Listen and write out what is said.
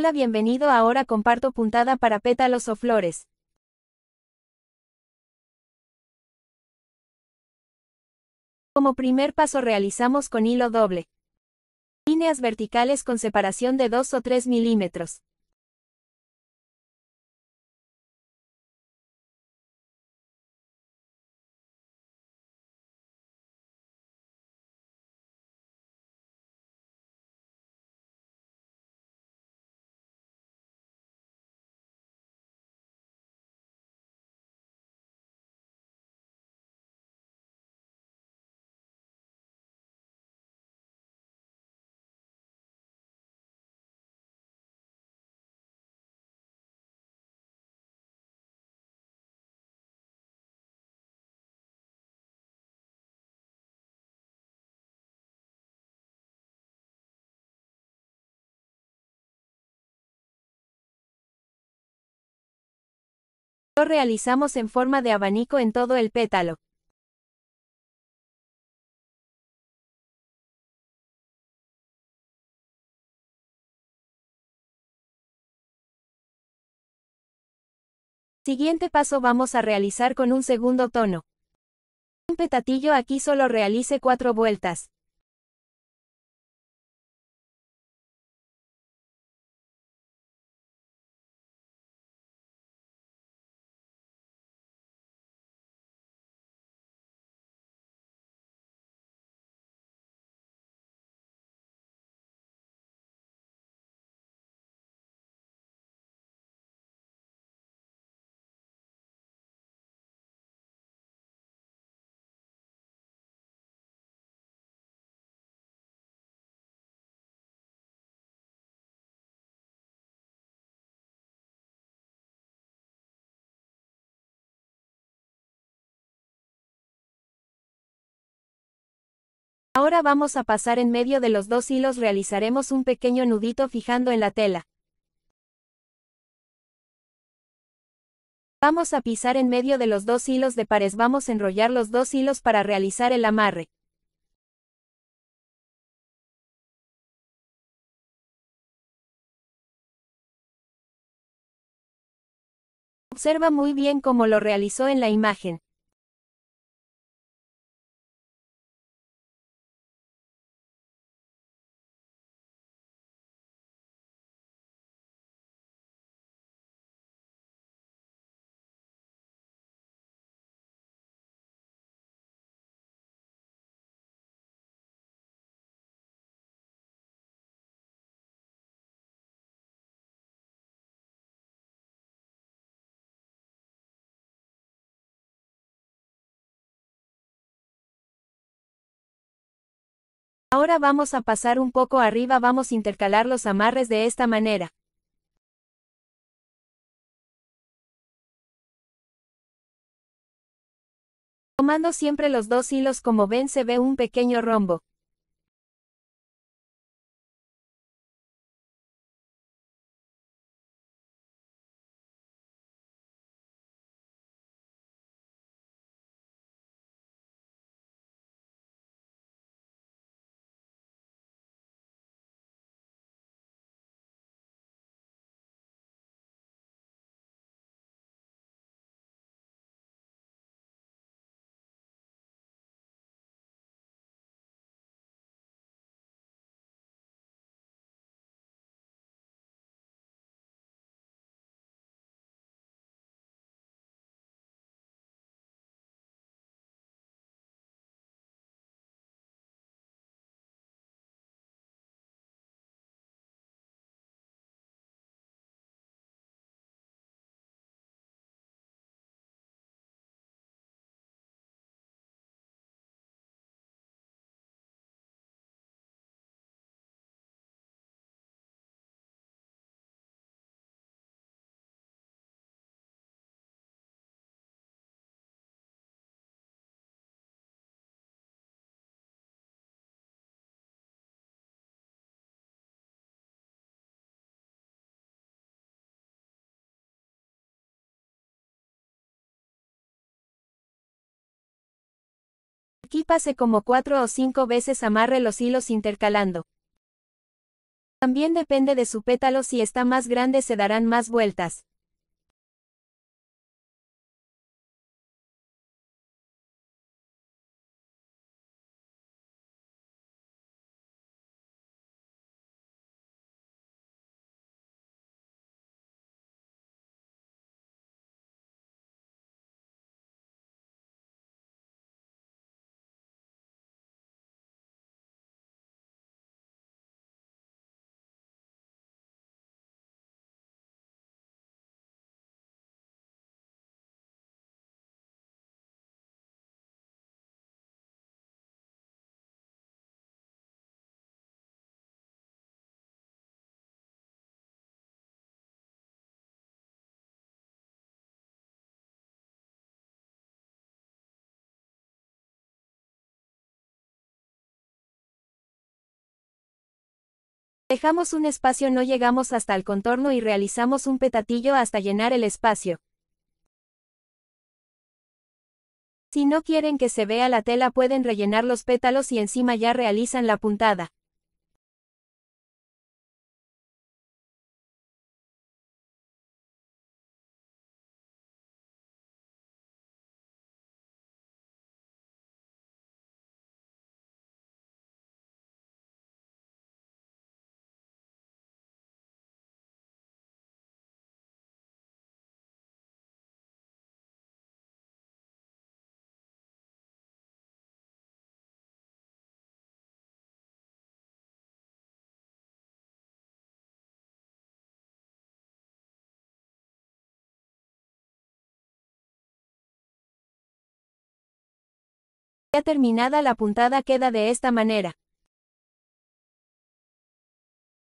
Hola bienvenido ahora comparto puntada para pétalos o flores. Como primer paso realizamos con hilo doble. Líneas verticales con separación de 2 o 3 milímetros. realizamos en forma de abanico en todo el pétalo. Siguiente paso vamos a realizar con un segundo tono. Un petatillo aquí solo realice cuatro vueltas. Ahora vamos a pasar en medio de los dos hilos realizaremos un pequeño nudito fijando en la tela. Vamos a pisar en medio de los dos hilos de pares vamos a enrollar los dos hilos para realizar el amarre. Observa muy bien cómo lo realizó en la imagen. Ahora vamos a pasar un poco arriba vamos a intercalar los amarres de esta manera. Tomando siempre los dos hilos como ven se ve un pequeño rombo, Aquí como cuatro o cinco veces amarre los hilos intercalando. También depende de su pétalo si está más grande se darán más vueltas. Dejamos un espacio no llegamos hasta el contorno y realizamos un petatillo hasta llenar el espacio. Si no quieren que se vea la tela pueden rellenar los pétalos y encima ya realizan la puntada. Ya terminada la puntada queda de esta manera.